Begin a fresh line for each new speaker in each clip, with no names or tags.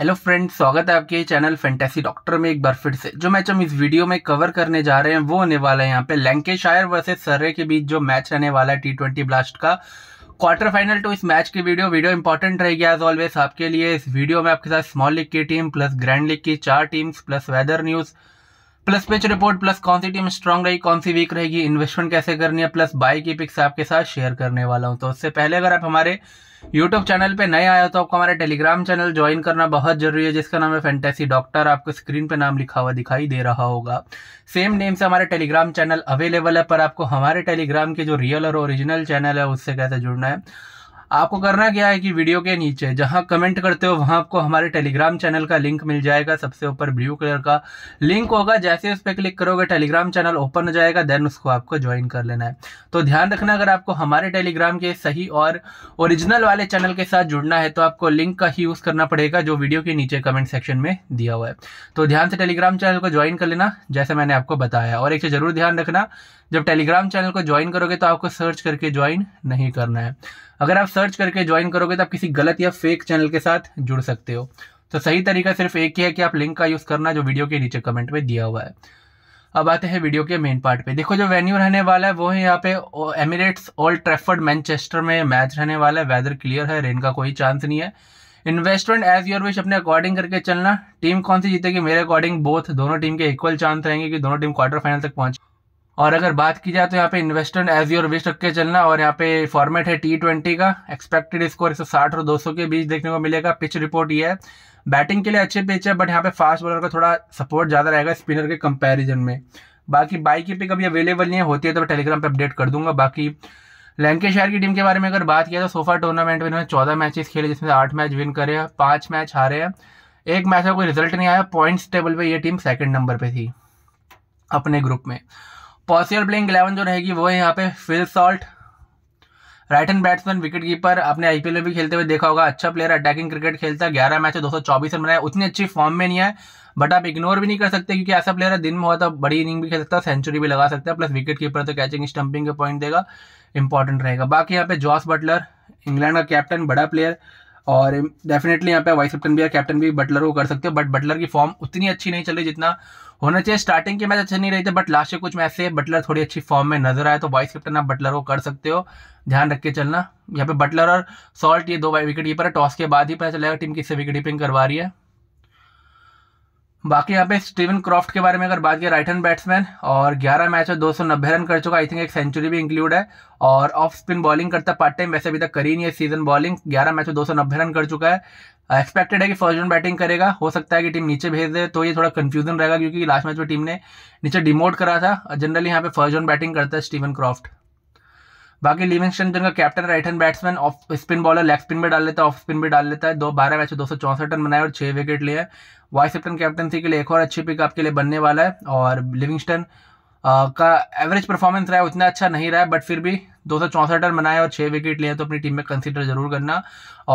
hello friends स्वागत है आपके चैनल फेंटेसी डॉक्टर में एक बार फिर से जो मैच हम इस वीडियो में कवर करने जा रहे हैं वो होने वाला है यहाँ पे लैंकेशायर वर्सेस सर्रे के बीच जो मैच रहने वाला है टी ट्वेंटी ब्लास्ट का क्वार्टर फाइनल टू इस मैच की वीडियो वीडियो इंपॉर्टेंट रहेगी एज ऑलवेज आपके लिए इस वीडियो में आपके साथ स्मॉल लीग की टीम प्लस ग्रैंड लीग की चार teams plus weather news plus pitch report plus कौन सी टीम स्ट्रांग रही कौन सी वीक रहेगी इन्वेस्टमेंट कैसे करनी है प्लस बाई की पिक्स आपके साथ शेयर करने वाला हूं तो उससे पहले अगर आप हमारे यूट्यूब चैनल पे नए आए हो तो आपको हमारे टेलीग्राम चैनल ज्वाइन करना बहुत जरूरी है जिसका नाम है फैंटेसी डॉक्टर आपको स्क्रीन पे नाम लिखा हुआ दिखाई दे रहा होगा सेम नेम से हमारे टेलीग्राम चैनल अवेलेबल है पर आपको हमारे टेलीग्राम के जो रियल और ओरिजिनल चैनल है उससे कैसे जुड़ना है आपको करना क्या है कि वीडियो के नीचे जहां कमेंट करते हो वहां आपको हमारे टेलीग्राम चैनल का लिंक मिल जाएगा सबसे ऊपर ब्लू कलर का लिंक होगा जैसे उस पर क्लिक करोगे टेलीग्राम चैनल ओपन हो जाएगा देन उसको आपको ज्वाइन कर लेना है तो ध्यान रखना अगर आपको हमारे टेलीग्राम के सही और ओरिजिनल वाले चैनल के साथ जुड़ना है तो आपको लिंक का ही यूज़ करना पड़ेगा जो वीडियो के नीचे कमेंट सेक्शन में दिया हुआ है तो ध्यान से टेलीग्राम चैनल को ज्वाइन कर लेना जैसे मैंने आपको बताया और एक चीज़ जरूर ध्यान रखना जब टेलीग्राम चैनल को ज्वाइन करोगे तो आपको सर्च करके ज्वाइन नहीं करना है अगर आप सर्च करके ज्वाइन करोगे तो आप किसी गलत या फेक चैनल के साथ जुड़ सकते हो तो सही तरीका सिर्फ एक ही है कि आप लिंक का यूज़ करना जो वीडियो के नीचे कमेंट में दिया हुआ है अब आते हैं वीडियो के मेन पार्ट पे देखो जो वेन्यू रहने वाला है वो है यहाँ पे एमिरेट्स ओल्ड ट्रेफर्ड मैनचेस्टर में मैच रहने वाला है वेदर क्लियर है रेन का कोई चांस नहीं है इन्वेस्टमेंट एज योर विश अपने अकॉर्डिंग करके चलना टीम कौन सी जीतेगी मेरे अकॉर्डिंग बोथ दोनों टीम के इक्वल चांस रहेंगे कि दोनों टीम क्वार्टर फाइनल तक पहुंचे और अगर बात की जाए तो यहाँ पे इन्वेस्टर्न एज योर विश रख के चलना और यहाँ पे फॉर्मेट है टी ट्वेंटी का एक्सपेक्टेड स्कोर एक सौ साठ और दो सौ के बीच देखने को मिलेगा पिच रिपोर्ट ये है बैटिंग के लिए अच्छे पिच है बट यहाँ पे फास्ट बॉलर का थोड़ा सपोर्ट ज़्यादा रहेगा स्पिनर के कंपेरिजन में बाकी बाई की पिक अभी अवेलेबल नहीं है होती है तो मैं टेलीग्राम पर अपडेट कर दूंगा बाकी शहर की टीम के बारे में अगर बात किया तो सोफा टूर्नामेंट में इन्होंने चौदह मैचेस खेले जिसमें आठ मैच विन करे हैं पाँच मैच हारे हैं एक मैच का कोई रिजल्ट नहीं आया पॉइंट्स टेबल पे ये टीम सेकंड नंबर पे थी अपने ग्रुप में पॉसिबल प्लेइंग इलेवन जो रहेगी वो है यहाँ पे Phil Salt right hand batsman wicket keeper अपने आईपीएल में भी खेलते हुए देखा होगा अच्छा प्लेयर अटैकिंग क्रिकेट खेलता है ग्यारह मैच दो सौ चौबीस रन बनाया उतनी अच्छी फॉर्म में नहीं है बट आप इग्नोर भी नहीं कर सकते क्योंकि ऐसा प्लेयर है दिन में है तो बड़ी इनिंग भी खेल सकता है सेंचुरी भी लगा सकता है प्लस विकेट कीपर तो कैचिंग स्टंपिंग के पॉइंट देगा इंपॉर्टेंट रहेगा बाकी यहाँ पे जॉस बटलर इंग्लैंड का कैप्टन बड़ा प्लेयर और डेफिनेटली यहाँ पे वाइस कैप्टन भी या कैप्टन भी बटलर को कर सकते हो बट बटलर की फॉर्म उतनी अच्छी नहीं चल रही जितना होना चाहिए स्टार्टिंग के मैच अच्छे नहीं रहे थे बट लास्ट के कुछ मैच से बटलर थोड़ी अच्छी फॉर्म में नजर आए तो वाइस कैप्टन आप बटलर को कर सकते हो ध्यान रख के चलना यहाँ पे बटलर और सॉल्ट ये दो विकेट कीपर है टॉस के बाद ही पता चलेगा टीम किससे विकेट कीपिंग करवा रही है बाकी यहाँ पे स्टीवन क्रॉफ्ट के बारे में अगर बात की राइट हैंड बैट्समैन और 11 मैच में दो रन कर चुका आई थिंक एक सेंचुरी भी इंक्लूड है और ऑफ स्पिन बॉलिंग करता पार्ट टाइम वैसे अभी तक करी नहीं है सीजन बॉलिंग 11 मैच में दो रन कर चुका है एक्सपेक्टेड है कि फर्स्ट राउंड बैटिंग करेगा हो सकता है कि टीम नीचे भेज दे तो ये थोड़ा कन्फ्यूजन रहेगा क्योंकि लास्ट मैच में टीम ने नीचे डिमोट करा था जनरली यहाँ पे फर्स्ट राउंड बैटिंग करता है स्टीवन क्रॉफ्ट बाकी लिविंगस्टन का captain right hand batsman off spin bowler leg spin भी डाल लेता है ऑफ स्पिन भी डाल लेता है दो बारह मैच दो सौ चौंसठ रन बनाए और छह विकेट लिए वाइस कैप्टन कैप्टनसी के लिए एक और अच्छी पिक आपके लिए बनने वाला है और लिविंगस्टन का एवरेज परफॉर्मेंस रहा है उतना अच्छा नहीं रहा है बट फिर भी दो सौ चौंसठ रन बनाए और छह विकेट लिए तो अपनी टीम में कंसिडर जरूर करना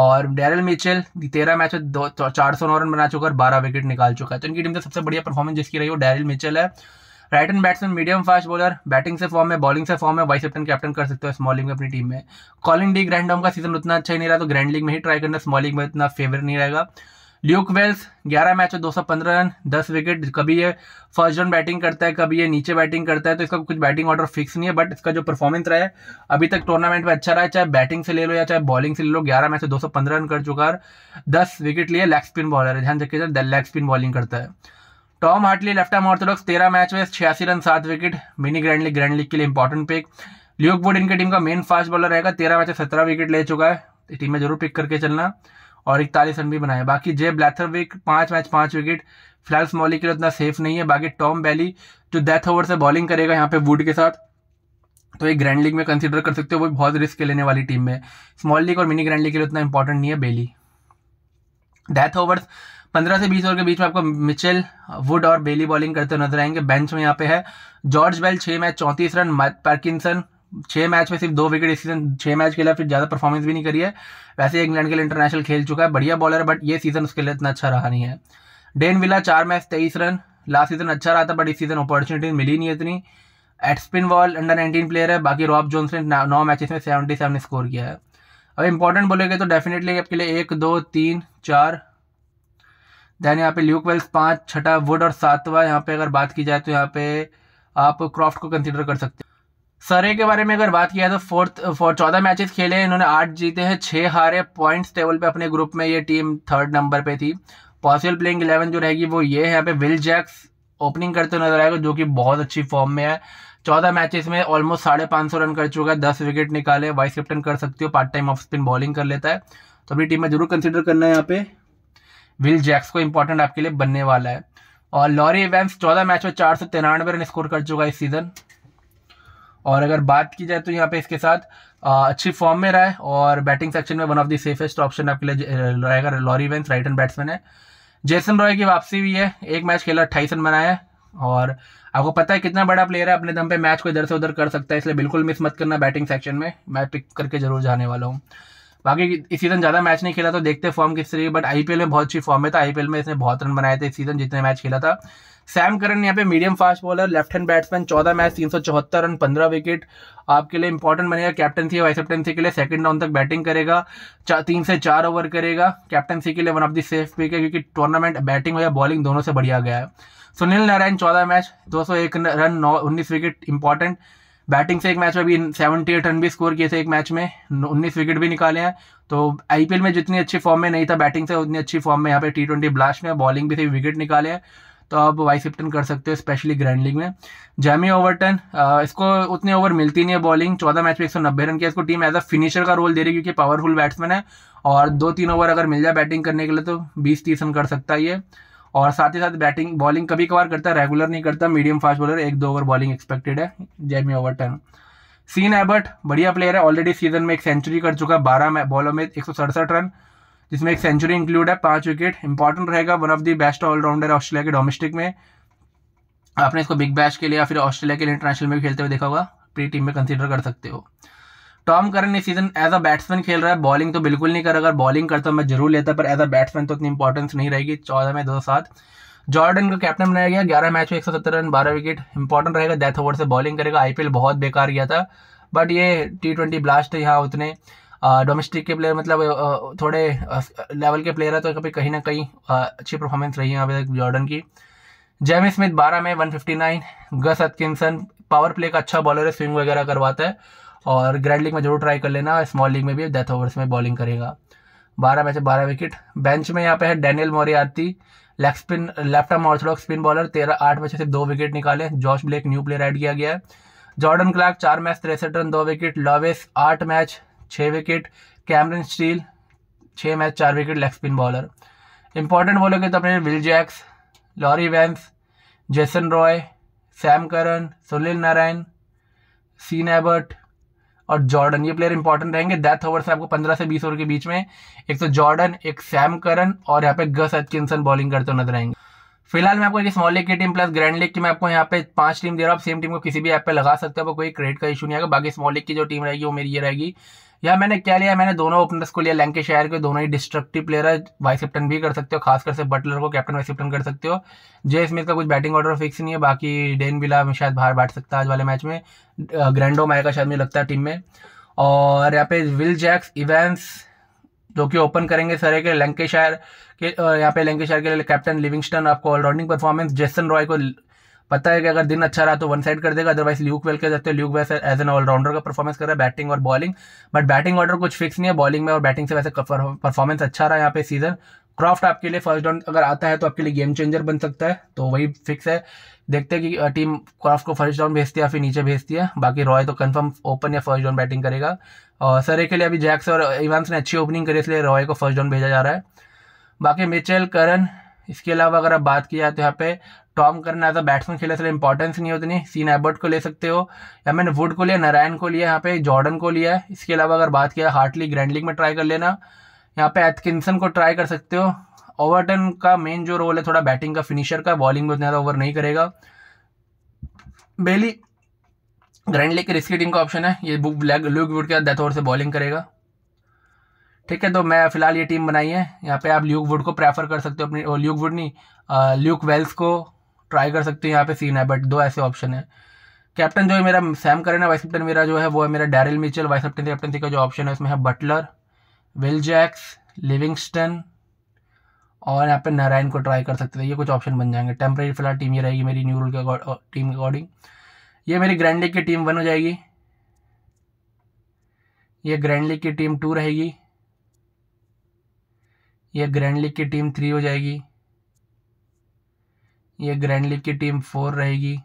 और डेरल मिचेल तेरह मैच दो चार सौ नौ रन बना चुका और बारह विकेट निकाल चुका है तो इनकी टीम से सबसे बढ़िया परफॉर्मेंस जिसकी रही वो डेरल मिचेल है right hand batsman medium fast bowler batting से फॉर्म है बॉलिंग से फॉर्म है वाइस कैप्टन कैप्टन कर सकते हो स्मॉल लीग में अपनी टीम में कॉलिंग डी ग्रैंड का सीजन उतना अच्छा ही नहीं रहा तो ग्रैंड लीग में ही ट्राई करना स्मॉल लीग में इतना फेवर नहीं रहेगा ल्यूक वेल्स 11 मैच में दो रन 10 विकेट कभी ये फर्स्ट रन बैटिंग करता है कभी ये नीचे बैटिंग करता है तो इसका कुछ बैटिंग ऑर्डर फिक्स नहीं है बट इसका जो परफॉर्मेंस रहा है अभी तक टूर्नामेंट में अच्छा रहा है चाहे बैटिंग से ले लो या चाहे बॉलिंग से ले लो 11 मैच में दो रन कर चुका है दस विकेट लिए लेग स्पिन बॉलर है ध्यान रखिए लेग स्पिन बॉलिंग करता है Tom Hartley left arm orthodox तेरह मैच में छियासी रन सात wicket mini grand league grand league के लिए इंपॉर्टेंट पिक ल्यूक वुड इनके टीम का मेन फास्ट बॉलर रहेगा तेरह मैच में सत्रह विकेट ले चुका है टीम में जरूर पिक करके चलना और इकतालीस रन भी बनाए बाकी जे विक पांच मैच पांच विकेट फिलहाल स्मॉली के लिए उतना सेफ नहीं है बाकी टॉम बैली जो डेथ ओवर से बॉलिंग करेगा यहाँ पे वुड के साथ तो एक ग्रैंड लीग में कंसिडर कर सकते हो वो बहुत रिस्क लेने वाली टीम में स्मॉल लीग और मिनी ग्रैंड लीग के लिए उतना इंपॉर्टेंट नहीं है बेली डेथ ओवर्स पंद्रह से बीस ओवर के बीच में आपको मिचेल वुड और बेली बॉलिंग करते नजर आएंगे बेंच में यहाँ पे है जॉर्ज बेल छः मैच चौंतीस रन पार्किसन छः मैच में सिर्फ दो विकेट इस सीजन छः मैच खेला फिर ज़्यादा परफॉर्मेंस भी नहीं करी है वैसे इंग्लैंड के लिए इंटरनेशनल खेल चुका है बढ़िया बॉलर है बट ये सीज़न उसके लिए इतना अच्छा रहा नहीं है डेन विला चार मैच तेईस रन लास्ट सीज़न अच्छा रहा था बट इस सीज़न अपॉर्चुनिटी मिली नहीं इतनी Aspinwall under nineteen player है बाकी रॉब जोन्स ने नौ मैचेस में सेवेंटी सेवन स्कोर किया है अब इंपॉर्टेंट बोलेंगे तो डेफिनेटली आपके लिए एक दो तीन चार देन यहाँ पे ल्यूक वेल्स पांच छठा वुड और सातवा यहाँ पे अगर बात की जाए तो यहाँ पे आप क्रॉफ्ट को कंसिडर कर सकते हैं सरे के बारे में अगर बात किया तो फोर्थ फोर चौदह मैचेस खेले इन्होंने आठ जीते हैं छः हारे पॉइंट्स टेबल पे अपने ग्रुप में ये टीम थर्ड नंबर पे थी पॉसिबल प्लेइंग इलेवन जो रहेगी वो ये है यहाँ पे विल जैक्स ओपनिंग करते नजर आएगा जो कि बहुत अच्छी फॉर्म में है चौदह मैचेस में ऑलमोस्ट साढ़े पाँच सौ रन कर चुका है दस विकेट निकाले वाइस कैप्टन कर सकती हो part time off spin bowling कर लेता है तो अपनी टीम में जरूर कंसिडर करना है यहाँ पे विल जैक्स को इंपॉर्टेंट आपके लिए बनने वाला है और लॉरी इवेंस चौदह मैच में चार सौ तिरानवे रन स्कोर कर चुका है इस सीज़न और अगर बात की जाए तो यहाँ पे इसके साथ अच्छी फॉर्म में रहा है और बैटिंग सेक्शन में one of the safest option आपके लिए रहेगा Laurie Evans right hand batsman है जेसन रॉय की वापसी भी है एक मैच खेला अट्ठाईस रन बनाया है और आपको पता है कितना बड़ा प्लेयर है अपने दम पे मैच को इधर से उधर कर सकता है इसलिए बिल्कुल मिस मत करना बैटिंग सेक्शन में मैं पिक करके जरूर जाने वाला हूँ बाकी इस सीजन ज्यादा मैच नहीं खेला तो देखते फॉर्म किस तरीके बट आईपीएल में बहुत अच्छी फॉर्म में था आईपीएल में इसने बहुत रन बनाए थे इस सीजन जितने मैच खेला था सैम करन यहाँ पे medium fast bowler left hand batsman चौदह मैच तीन सौ चौहत्तर रन पंद्रह विकेट आपके लिए इंपॉर्टेंट बनेगा कैप्टनसी वाइस कैप्टनसी के लिए सेकंड राउंड तक बैटिंग करेगा तीन से चार ओवर करेगा कैप्टनसी के लिए one of the safe pick है क्योंकि टूर्नामेंट बैटिंग हो या बॉलिंग दोनों से बढ़िया गया है सुनील नारायण चौदह मैच दो सौ एक रन नौ उन्नीस विकेट इंपॉर्टेंट बैटिंग से एक मैच में अभी सेवेंटी एट रन भी स्कोर किए थे एक मैच में उन्नीस विकेट भी निकाले हैं तो आईपीएल में जितनी अच्छी फॉर्म में नहीं था बैटिंग से उतनी अच्छी फॉर्म में यहाँ पे टी ट्वेंटी ब्लास्ट में बॉलिंग भी से विकेट निकाले हैं तो आप वाइस कैप्टन कर सकते हो स्पेशली ग्रैंड लीग में जैमी ओवरटन इसको उतने ओवर मिलती नहीं है बॉलिंग चौदह मैच में एक सौ नब्बे रन किया इसको टीम एज अ फिनिशर का रोल दे रही है क्योंकि पावरफुल बैट्समैन है और दो तीन ओवर अगर मिल जाए बैटिंग करने के लिए तो बीस तीस रन कर सकता है ये और साथ ही साथ बैटिंग बॉलिंग कभी कभार करता है रेगुलर नहीं करता मीडियम फास्ट बॉलर एक दो ओवर बॉलिंग एक्सपेक्टेड है Jamie Overton Sean Abbott बढ़िया प्लेयर है ऑलरेडी सीजन में एक सेंचुरी कर चुका है बारह बॉलों में एक रन जिसमें एक सेंचुरी इंक्लूड है पांच विकेट इंपॉर्टेंट रहेगा one of the best allrounder Australia के डोमेस्टिक में आपने इसको बिग बैश के लिए या फिर ऑस्ट्रेलिया के लिए इंटरनेशनल में भी खेलते हुए देखा होगा प्री टीम में कंसिडर कर सकते हो टॉम करन इस सीजन एज अ बैट्समैन खेल रहा है बॉलिंग तो बिल्कुल नहीं कर अगर बॉलिंग करता मैं जरूर लेता पर एज अ बैट्समैन तो इतनी इंपॉर्टेंस नहीं रहेगी चौदह में दो सात जॉर्डन का कैप्टन बनाया गया ग्यारह मैच में एक सौ सत्तर रन बारह विकेट इंपॉर्टेंट रहेगा डेथ ओवर से बॉलिंग करेगा आईपीएल बहुत बेकार गया था बट ये टी ट्वेंटी ब्लास्ट है यहाँ उतने डोमेस्टिक के प्लेयर मतलब थोड़े लेवल के प्लेयर है तो कभी कहीं ना कहीं अच्छी परफॉर्मेंस रही है अभी तक जॉर्डन की जेमी स्मिथ बारह में one fifty nine Gus Atkinson power play का अच्छा बॉलर है स्विंग वगैरह करवाता है और ग्रैंड लीग में जरूर ट्राई कर लेना स्मॉल लीग में भी डेथ ओवर्स में बॉलिंग करेगा बारह मैच बारह विकेट बेंच में यहाँ पे है Daniel Moriarty leg spin left arm orthodox spin bowler तेरह आठ मैच से दो विकेट निकाले Josh Blake new player add किया गया है जॉर्डन क्लार्क चार मैच तिरसठ रन दो विकेट लॉवेस आठ मैच छः विकेट कैमरन स्टील छः मैच चार wicket leg spin bowler important बोलोगे तो अपने Will Jacks Laurie Evans Jason Roy Sam Curran Sunil Narine Sean Abbott और जॉर्डन ये प्लेयर इंपॉर्टेंट रहेंगे डेथ ओवर से आपको पंद्रह से बीस ओवर के बीच में एक तो जॉर्डन एक सैम करन और यहाँ पे गस एचकिसन बॉलिंग करते हुए नजर आएंगे फिलहाल मैं आपको ये स्मॉल लीग की टीम प्लस ग्रैंड लीग की मैं आपको यहाँ पे पांच टीम दे रहा हूँ सेम टीम को किसी भी ऐप पे लगा सकते हो कोई क्रेडिट का इशू नहीं आएगा बाकी स्मॉल लीग की जो टीम रहेगी वो मेरी ये रहेगी या मैंने क्या लिया मैंने दोनों ओपनर्स को लिया लैंके शायर के दोनों ही डिस्ट्रक्टिव प्लेयर है वाइस कैप्टन भी कर सकते हो खासकर से बटलर को कैप्टन वाइस कैप्टन कर सकते हो जे स्मिथ का कुछ बैटिंग ऑर्डर फिक्स नहीं है बाकी डेन में शायद बाहर बैठ सकता है आज वाले मैच में ग्रैंडो मायका शायद मुझे लगता है टीम में और यहाँ पे विल जैक्स इवेंस जो कि ओपन करेंगे सरे के लंकेशायर के यहाँ पे लंकेशायर के लिए कैप्टन लिविंगस्टन आपको ऑलराउंडिंग परफॉर्मेंस जेसन रॉय को पता है कि अगर दिन अच्छा रहा तो वन साइड कर देगा अदरवाइज ल्यूक वेल कह सकते हो ल्यूक वैसे एज एन ऑलराउंडर का परफॉर्मेंस कर रहा है बैटिंग और बॉलिंग बट बैटिंग ऑर्डर कुछ फिक्स नहीं है बॉलिंग में और बैटिंग से वैसे परफॉर्मेंस अच्छा रहा है यहाँ पे सीजन क्रॉफ्ट आपके लिए फर्स्ट राउंड अगर आता है तो आपके लिए गेम चेंजर बन सकता है तो वही फिक्स है देखते हैं कि टीम क्रॉफ्ट को फर्स्ट राउंड भेजती है या फिर नीचे भेजती है बाकी रॉय तो कंफर्म ओपन या फर्स्ट राउंड बैटिंग करेगा और सरे के लिए अभी जैक्स और इवांस ने अच्छी ओपनिंग करी इसलिए रॉय को फर्स्ट राउंड भेजा जा रहा है बाकी मिचेल करन इसके अलावा अगर आप बात की जाए तो यहाँ पे टॉम करना एज अ बैट्समैन खेलने से इंपॉर्टेंस नहीं होती सीन एबर्ट को ले सकते हो या मैंने वुड को लिया नारायण को लिया यहाँ पे जॉर्डन को लिया है इसके अलावा अगर बात किया हार्टली ग्रैंडलिंग में ट्राई कर लेना यहाँ पे एथकिनसन को ट्राई कर सकते हो ओवरटन का मेन जो रोल है थोड़ा बैटिंग का फिनिशर का बॉलिंग में उतना ज़्यादा ओवर नहीं करेगा बेली ग्रैंड लीग की रिस्की टीम का ऑप्शन है ये लुक वुड के डेथ ओवर से बॉलिंग करेगा ठीक है तो मैं फिलहाल ये टीम बनाई है यहाँ पे आप ल्यूक वुड को प्रेफर कर सकते हो अपनी ल्यूक वुड नहीं ल्यूक वेल्स को ट्राई कर सकते हो यहाँ पे सीन है बट दो ऐसे ऑप्शन है कैप्टन जो है मेरा सैम करेन है वाइस कैप्टन मेरा जो है वो है मेरा Daryl Mitchell vice captain captaincy का जो ऑप्शन है उसमें है बटलर विल जैक्स लिविंगस्टन और यहाँ पे नारायण को ट्राई कर सकते थे ये कुछ ऑप्शन बन जाएंगे टेम्प्रेरी फिलहाल टीम ये रहेगी मेरी न्यू रूल के टीम के अकॉर्डिंग ये मेरी ग्रैंड लीग की टीम वन हो जाएगी ये ग्रैंड लीग की टीम टू रहेगी ये ग्रैंड लीग की टीम थ्री हो जाएगी ये ग्रैंड लीग की टीम फोर रहेगी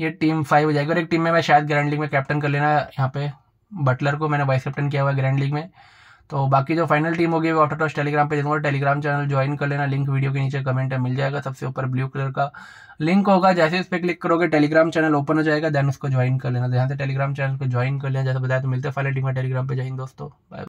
ये टीम फाइव हो जाएगी और एक टीम में मैं शायद ग्रैंड लीग में कैप्टन कर लेना यहाँ पे बटलर को मैंने वाइस कैप्टन किया हुआ ग्रैंड लीग में तो बाकी जो फाइनल टीम होगी वो ऑटो टॉस टेलीग्राम पे देखूंगा टेलीग्राम चैनल ज्वाइन कर लेना लिंक वीडियो के नीचे कमेंट में मिल जाएगा सबसे ऊपर ब्लू कलर का लिंक होगा जैसे इस पर क्लिक करोगे टेलीग्राम चैनल ओपन हो जाएगा देन उसको ज्वाइन कर लेना जहां से टेलीग्राम चैनल को ज्वाइन कर लेना जैसे बताया तो मिलते फाइनल टीम टेलीग्राम पर जय दोस्तों बाय